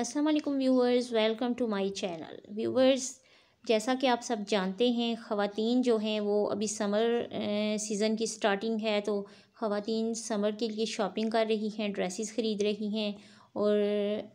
अस्सलाम viewers welcome to my channel viewers जैसा कि आप सब जानते हैं ख़वातीन जो हैं वो अभी समर सीज़न की स्टार्टिंग है तो ख़वातीन समर के लिए शॉपिंग कर रही हैं ड्रेसेस ख़रीद रही हैं और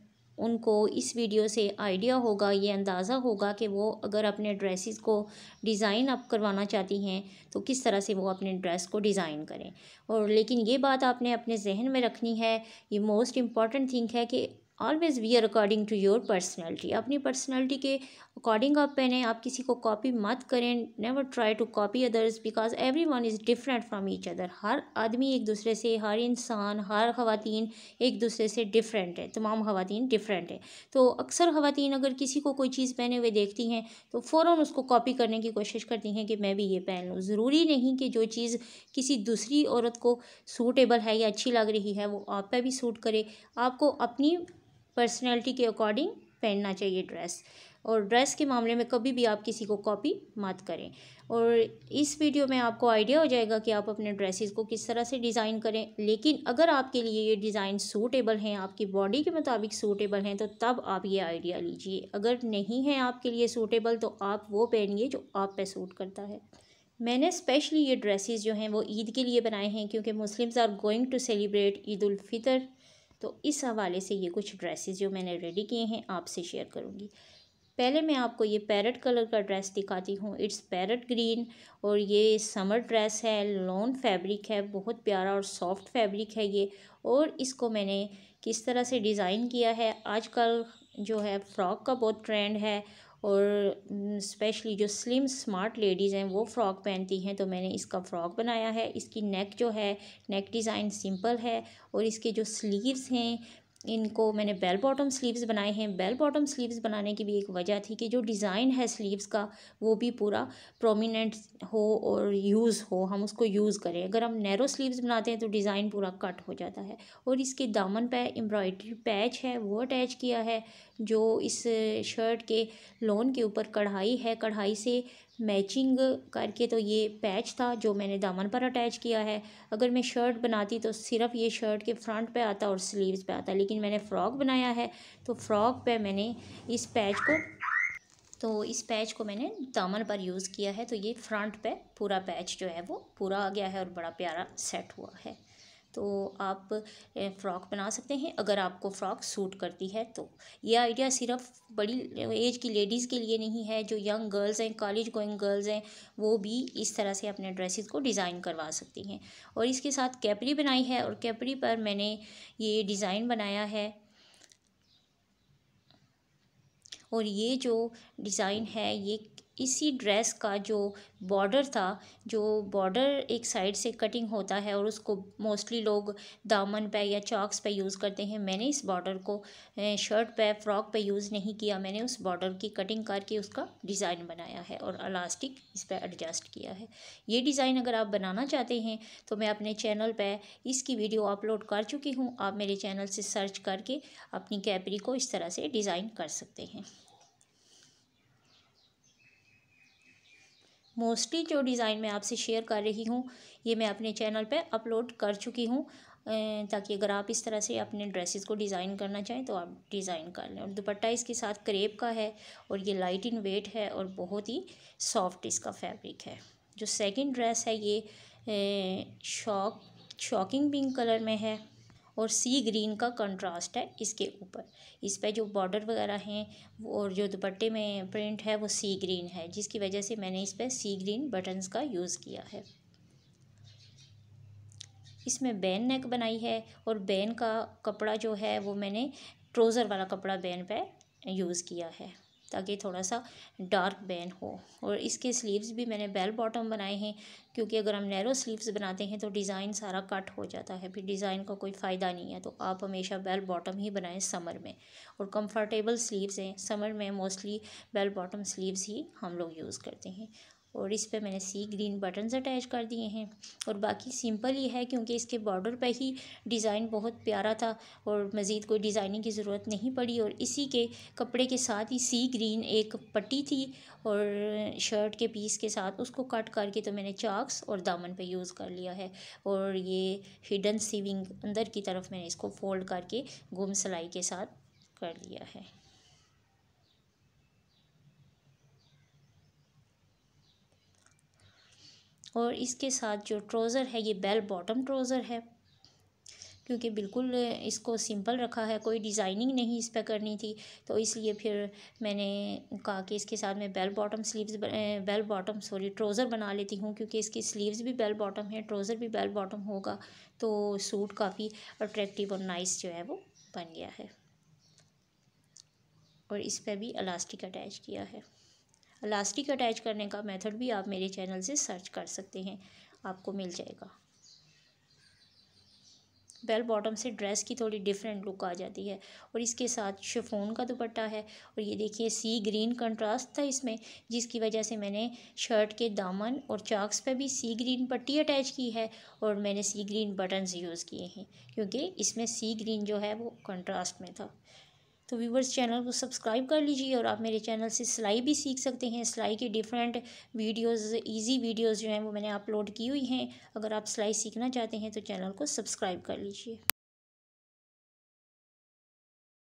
उनको इस वीडियो से आइडिया होगा ये अंदाज़ा होगा कि वो अगर अपने ड्रेसेस को डिज़ाइन अप करवाना चाहती हैं तो किस तरह से वो अपने ड्रेस को डिज़ाइन करें और लेकिन ये बात आपने अपने जहन में रखनी है ये मोस्ट इम्पॉर्टेंट थिंग है कि always wear according to your personality अपनी पर्सनैलिटी के अकॉर्डिंग आप पहने आप किसी को कॉपी मत करें never try to copy others because every one is different from each other हर आदमी एक दूसरे से हर इंसान हर खातन एक दूसरे से डिफरेंट है तमाम खातन डिफरेंट है तो अक्सर खातन अगर किसी को कोई चीज़ पहने हुए देखती हैं तो फ़ौर उसको कॉपी करने की कोशिश करती हैं कि मैं भी ये पहन लूँ ज़रूरी नहीं कि जो चीज़ किसी दूसरी औरत को सूटेबल है या अच्छी लग रही है वो आप पर भी सूट करे आपको अपनी पर्सनैलिटी के अकॉर्डिंग पहनना चाहिए ड्रेस और ड्रेस के मामले में कभी भी आप किसी को कॉपी मत करें और इस वीडियो में आपको आइडिया हो जाएगा कि आप अपने ड्रेसेस को किस तरह से डिज़ाइन करें लेकिन अगर आपके लिए ये डिज़ाइन सूटेबल हैं आपकी बॉडी के मुताबिक सूटेबल हैं तो तब आप ये आइडिया लीजिए अगर नहीं है आपके लिए सूटेबल तो आप वो पहनिए जो आप पे सूट करता है मैंने स्पेशली ये ड्रेसेस जो हैं वो ईद के लिए बनाए हैं क्योंकि Muslims are going to celebrate Eid al Fitr तो इस हवाले से ये कुछ ड्रेसेस जो मैंने रेडी किए हैं आपसे शेयर करूँगी पहले मैं आपको ये पैरट कलर का ड्रेस दिखाती हूँ इट्स पैरट ग्रीन और ये समर ड्रेस है लॉन फैब्रिक है बहुत प्यारा और सॉफ्ट फैब्रिक है ये और इसको मैंने किस तरह से डिज़ाइन किया है आजकल जो है फ़्रॉक का बहुत ट्रेंड है और स्पेशली जो स्लिम स्मार्ट लेडीज़ हैं वो फ़्रॉक पहनती हैं तो मैंने इसका फ़्रॉक बनाया है इसकी नेक जो है नेक डिज़ाइन सिंपल है और इसके जो स्लीव्स हैं इनको मैंने बेल बॉटम स्लीव्स बनाए हैं बेल बॉटम स्लीव्स बनाने की भी एक वजह थी कि जो डिज़ाइन है स्लीव्स का वो भी पूरा प्रोमिनेंट हो और यूज़ हो हम उसको यूज़ करें अगर हम नैरो स्लीव्स बनाते हैं तो डिज़ाइन पूरा कट हो जाता है और इसके दामन पे एम्ब्रॉयडरी पैच है वो अटैच किया है जो इस शर्ट के लोन के ऊपर कढ़ाई है कढ़ाई से मैचिंग करके तो ये पैच था जो मैंने दामन पर अटैच किया है अगर मैं शर्ट बनाती तो सिर्फ ये शर्ट के फ्रंट पे आता और स्लीव्स पे आता लेकिन मैंने फ़्रॉक बनाया है तो फ़्रॉक पे मैंने इस पैच को तो इस पैच को मैंने दामन पर यूज़ किया है तो ये फ्रंट पे पूरा पैच जो है वो पूरा आ गया है और बड़ा प्यारा सेट हुआ है तो आप फ़्रॉक बना सकते हैं अगर आपको फ़्रॉक सूट करती है तो ये आइडिया सिर्फ बड़ी एज की लेडीज़ के लिए नहीं है जो यंग गर्ल्स हैं कॉलेज गोइंग गर्ल्स हैं वो भी इस तरह से अपने ड्रेसेस को डिज़ाइन करवा सकती हैं और इसके साथ कैपरी बनाई है और कैपरी पर मैंने ये डिज़ाइन बनाया है और ये जो डिज़ाइन है ये इसी ड्रेस का जो बॉर्डर था जो बॉर्डर एक साइड से कटिंग होता है और उसको मोस्टली लोग दामन पे या चॉक्स पे यूज़ करते हैं मैंने इस बॉर्डर को शर्ट पे फ्रॉक पे यूज़ नहीं किया मैंने उस बॉर्डर की कटिंग करके उसका डिज़ाइन बनाया है और अलास्टिक इस पर एडजस्ट किया है ये डिज़ाइन अगर आप बनाना चाहते हैं तो मैं अपने चैनल पर इसकी वीडियो अपलोड कर चुकी हूँ आप मेरे चैनल से सर्च करके अपनी कैपरी को इस तरह से डिज़ाइन कर सकते हैं मोस्टली जो डिज़ाइन मैं आपसे शेयर कर रही हूँ ये मैं अपने चैनल पे अपलोड कर चुकी हूँ ताकि अगर आप इस तरह से अपने ड्रेसेस को डिज़ाइन करना चाहें तो आप डिज़ाइन कर लें और दुपट्टा इसके साथ करेप का है और ये लाइट इन वेट है और बहुत ही सॉफ्ट इसका फैब्रिक है जो सेकंड ड्रेस है ये शॉक शॉकिंग पिंक कलर में है और सी ग्रीन का कंट्रास्ट है इसके ऊपर इस पर जो बॉर्डर वगैरह हैं और जो दुपट्टे में प्रिंट है वो सी ग्रीन है जिसकी वजह से मैंने इस पर सी ग्रीन बटन्स का यूज़ किया है इसमें बैन नेक बनाई है और बैन का कपड़ा जो है वो मैंने ट्रोज़र वाला कपड़ा बैन पर यूज़ किया है ताकि थोड़ा सा डार्क बैन हो और इसके स्लीव्स भी मैंने बेल बॉटम बनाए हैं क्योंकि अगर हम नैरो स्लीव्स बनाते हैं तो डिज़ाइन सारा कट हो जाता है फिर डिज़ाइन का कोई फ़ायदा नहीं है तो आप हमेशा बेल बॉटम ही बनाएं समर में और कंफर्टेबल स्लीव्स हैं समर में मोस्टली बेल बॉटम स्लीव्स ही हम लोग यूज़ करते हैं और इस पे मैंने सी ग्रीन बटन्स अटैच कर दिए हैं और बाकी सिंपल ही है क्योंकि इसके बॉर्डर पे ही डिज़ाइन बहुत प्यारा था और मज़ीद कोई डिज़ाइनिंग की ज़रूरत नहीं पड़ी और इसी के कपड़े के साथ ही सी ग्रीन एक पट्टी थी और शर्ट के पीस के साथ उसको कट करके तो मैंने चाक्स और दामन पे यूज़ कर लिया है और ये हिडन सीविंग अंदर की तरफ मैंने इसको फोल्ड करके गुम सिलाई के साथ कर लिया है और इसके साथ जो ट्रोज़र है ये बेल बॉटम ट्रोज़र है क्योंकि बिल्कुल इसको सिंपल रखा है कोई डिज़ाइनिंग नहीं इस पर करनी थी तो इसलिए फिर मैंने कहा कि इसके साथ मैं bell bottom sleeves bell bottom sorry trouser बना लेती हूँ क्योंकि इसकी स्लीव्स भी बेल बॉटम है ट्रोज़र भी बेल बॉटम होगा तो सूट काफ़ी अट्रैक्टिव और नाइस जो है वो बन गया है और इस पर भी अलास्टिक अटैच किया है लास्टिक अटैच करने का मेथड भी आप मेरे चैनल से सर्च कर सकते हैं आपको मिल जाएगा बेल बॉटम से ड्रेस की थोड़ी डिफरेंट लुक आ जाती है और इसके साथ शेफोन का दुपट्टा है और ये देखिए सी ग्रीन कंट्रास्ट था इसमें जिसकी वजह से मैंने शर्ट के दामन और चाक्स पे भी सी ग्रीन पट्टी अटैच की है और मैंने सी ग्रीन बटन्स यूज़ किए हैं क्योंकि इसमें सी ग्रीन जो है वो कंट्रास्ट में था तो व्यूवर्स चैनल को सब्सक्राइब कर लीजिए और आप मेरे चैनल से सिलाई भी सीख सकते हैं सिलाई की डिफरेंट वीडियोस इजी वीडियोस जो हैं वो मैंने अपलोड की हुई हैं अगर आप सिलाई सीखना चाहते हैं तो चैनल को सब्सक्राइब कर लीजिए